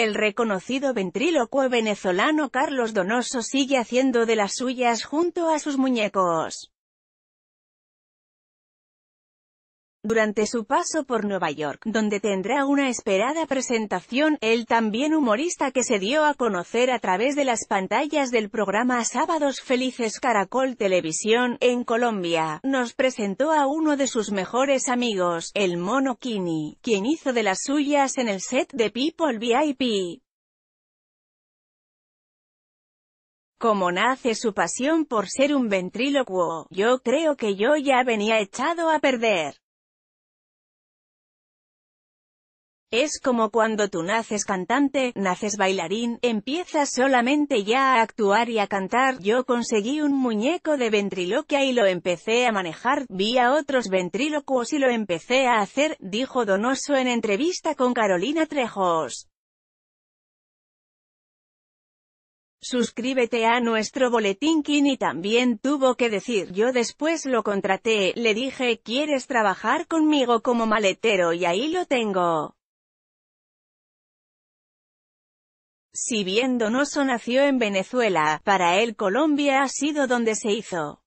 El reconocido ventrílocuo venezolano Carlos Donoso sigue haciendo de las suyas junto a sus muñecos. Durante su paso por Nueva York, donde tendrá una esperada presentación, el también humorista que se dio a conocer a través de las pantallas del programa Sábados Felices Caracol Televisión, en Colombia, nos presentó a uno de sus mejores amigos, el Mono Kini, quien hizo de las suyas en el set de People VIP. Como nace su pasión por ser un ventrílocuo, yo creo que yo ya venía echado a perder. Es como cuando tú naces cantante, naces bailarín, empiezas solamente ya a actuar y a cantar. Yo conseguí un muñeco de ventriloquia y lo empecé a manejar, vi a otros ventrílocuos y lo empecé a hacer, dijo Donoso en entrevista con Carolina Trejos. Suscríbete a nuestro boletín Kini también tuvo que decir yo después lo contraté, le dije ¿quieres trabajar conmigo como maletero? y ahí lo tengo. Si bien Donoso nació en Venezuela, para él Colombia ha sido donde se hizo.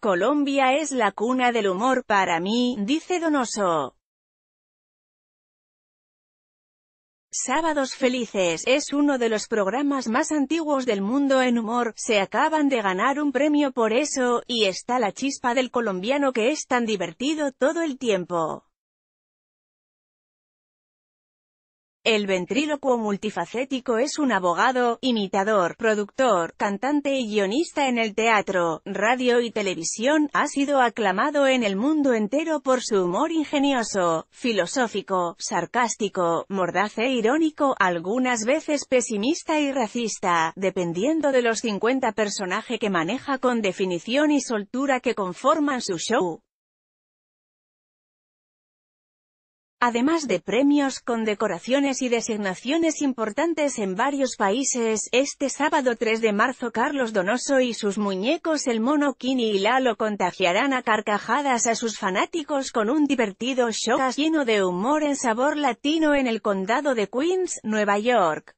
Colombia es la cuna del humor para mí, dice Donoso. Sábados Felices es uno de los programas más antiguos del mundo en humor, se acaban de ganar un premio por eso, y está la chispa del colombiano que es tan divertido todo el tiempo. El ventrílocuo multifacético es un abogado, imitador, productor, cantante y guionista en el teatro, radio y televisión. Ha sido aclamado en el mundo entero por su humor ingenioso, filosófico, sarcástico, mordaz e irónico, algunas veces pesimista y racista, dependiendo de los 50 personajes que maneja con definición y soltura que conforman su show. Además de premios, condecoraciones y designaciones importantes en varios países, este sábado 3 de marzo Carlos Donoso y sus muñecos el mono Kini y Lalo contagiarán a carcajadas a sus fanáticos con un divertido show lleno de humor en sabor latino en el condado de Queens, Nueva York.